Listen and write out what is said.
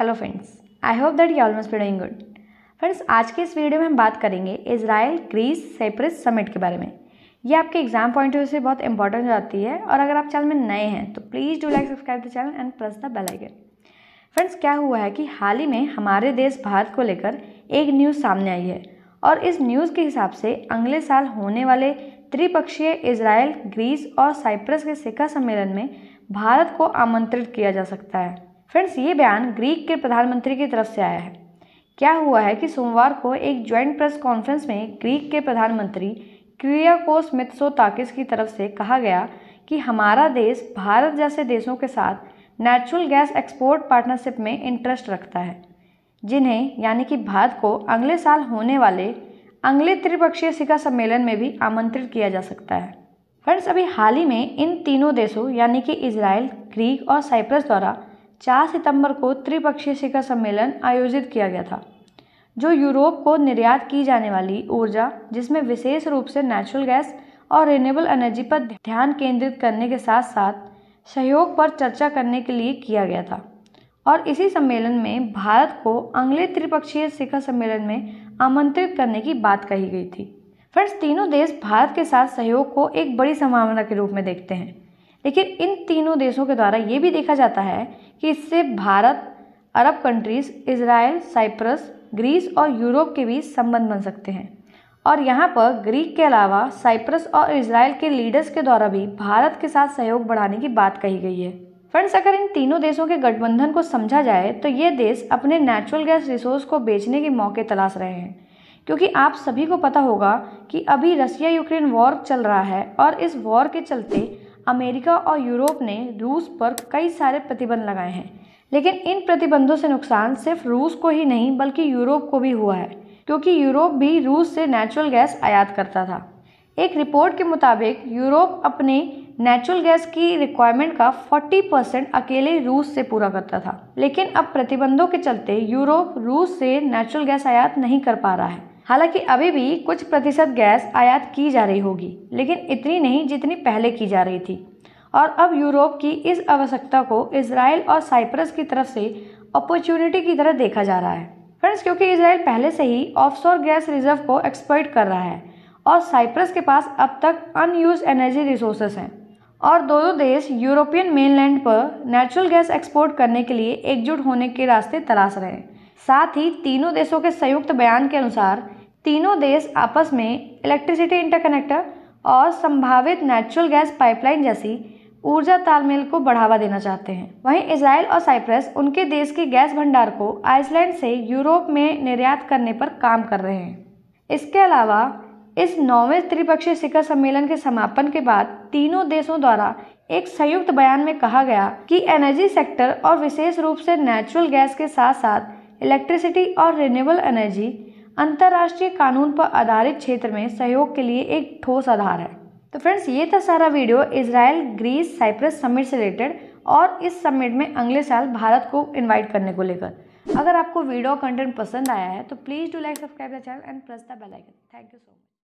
hello friends I hope that you must be doing good friends आज के इस video में हम बात करेंगे इसराइल ग्रीस साइप्रस समिट के बारे में ये आपके एग्जाम पॉइंट ऑफ व्यू से बहुत इंपॉर्टेंट हो जाती है और अगर आप चैनल में नए हैं तो please do like subscribe the channel and press the bell icon friends क्या हुआ है कि हाल ही में हमारे देश भारत को लेकर एक न्यूज़ सामने आई है और इस न्यूज़ के हिसाब से अगले साल होने वाले त्रिपक्षीय इसराइल ग्रीस और साइप्रस के शिखर सम्मेलन में भारत को आमंत्रित किया जा सकता है फ्रेंड्स ये बयान ग्रीक के प्रधानमंत्री की तरफ से आया है क्या हुआ है कि सोमवार को एक ज्वाइंट प्रेस कॉन्फ्रेंस में ग्रीक के प्रधानमंत्री क्रियाकोस मित्सोताकिस की तरफ से कहा गया कि हमारा देश भारत जैसे देशों के साथ नेचुरल गैस एक्सपोर्ट पार्टनरशिप में इंटरेस्ट रखता है जिन्हें यानी कि भारत को अगले साल होने वाले अगले त्रिपक्षीय शिखर सम्मेलन में भी आमंत्रित किया जा सकता है फ्रेंड्स अभी हाल ही में इन तीनों देशों यानी कि इसराइल ग्रीक और साइप्रस द्वारा चार सितंबर को त्रिपक्षीय शिखर सम्मेलन आयोजित किया गया था जो यूरोप को निर्यात की जाने वाली ऊर्जा जिसमें विशेष रूप से नेचुरल गैस और रिन्यूएबल एनर्जी पर ध्यान केंद्रित करने के साथ साथ सहयोग पर चर्चा करने के लिए किया गया था और इसी सम्मेलन में भारत को अगले त्रिपक्षीय शिखर सम्मेलन में आमंत्रित करने की बात कही गई थी फ्रेंड्स तीनों देश भारत के साथ सहयोग को एक बड़ी संभावना के रूप में देखते हैं लेकिन इन तीनों देशों के द्वारा ये भी देखा जाता है कि इससे भारत अरब कंट्रीज़ इसराइल साइप्रस ग्रीस और यूरोप के बीच संबंध बन सकते हैं और यहाँ पर ग्रीक के अलावा साइप्रस और इसराइल के लीडर्स के द्वारा भी भारत के साथ सहयोग बढ़ाने की बात कही गई है फ्रेंड्स अगर इन तीनों देशों के गठबंधन को समझा जाए तो ये देश अपने नेचुरल गैस रिसोर्स को बेचने के मौके तलाश रहे हैं क्योंकि आप सभी को पता होगा कि अभी रसिया यूक्रेन वॉर चल रहा है और इस वॉर के चलते अमेरिका और यूरोप ने रूस पर कई सारे प्रतिबंध लगाए हैं लेकिन इन प्रतिबंधों से नुकसान सिर्फ रूस को ही नहीं बल्कि यूरोप को भी हुआ है क्योंकि यूरोप भी रूस से नेचुरल गैस आयात करता था एक रिपोर्ट के मुताबिक यूरोप अपने नेचुरल गैस की रिक्वायरमेंट का 40 परसेंट अकेले रूस से पूरा करता था लेकिन अब प्रतिबंधों के चलते यूरोप रूस से नेचुरल गैस आयात नहीं कर पा रहा है हालांकि अभी भी कुछ प्रतिशत गैस आयात की जा रही होगी लेकिन इतनी नहीं जितनी पहले की जा रही थी और अब यूरोप की इस आवश्यकता को इसराइल और साइप्रस की तरफ से अपॉर्चुनिटी की तरह देखा जा रहा है फ्रेंड्स क्योंकि इसराइल पहले से ही ऑफशोर गैस रिजर्व को एक्सपर्ट कर रहा है और साइप्रस के पास अब तक अनयूज एनर्जी रिसोर्सेस हैं और दोनों देश यूरोपियन मेनलैंड पर नेचुरल गैस एक्सपोर्ट करने के लिए एकजुट होने के रास्ते तलाश रहे हैं साथ ही तीनों देशों के संयुक्त बयान के अनुसार तीनों देश आपस में इलेक्ट्रिसिटी इंटरकनेक्टर और संभावित नेचुरल गैस पाइपलाइन जैसी ऊर्जा तालमेल को बढ़ावा देना चाहते हैं वहीं इसराइल और साइप्रस उनके देश के गैस भंडार को आइसलैंड से यूरोप में निर्यात करने पर काम कर रहे हैं इसके अलावा इस नौवें त्रिपक्षीय शिखर सम्मेलन के समापन के बाद तीनों देशों द्वारा एक संयुक्त बयान में कहा गया कि एनर्जी सेक्टर और विशेष रूप से नेचुरल गैस के साथ साथ इलेक्ट्रिसिटी और रिन्यूएबल एनर्जी अंतर्राष्ट्रीय कानून पर आधारित क्षेत्र में सहयोग के लिए एक ठोस आधार है तो फ्रेंड्स ये था सारा video Israel Greece Cyprus summit से रिलेटेड और इस समिट में अगले साल भारत को इन्वाइट करने को लेकर अगर आपको वीडियो कंटेंट पसंद आया है तो please do like subscribe the channel and press the bell icon thank you so much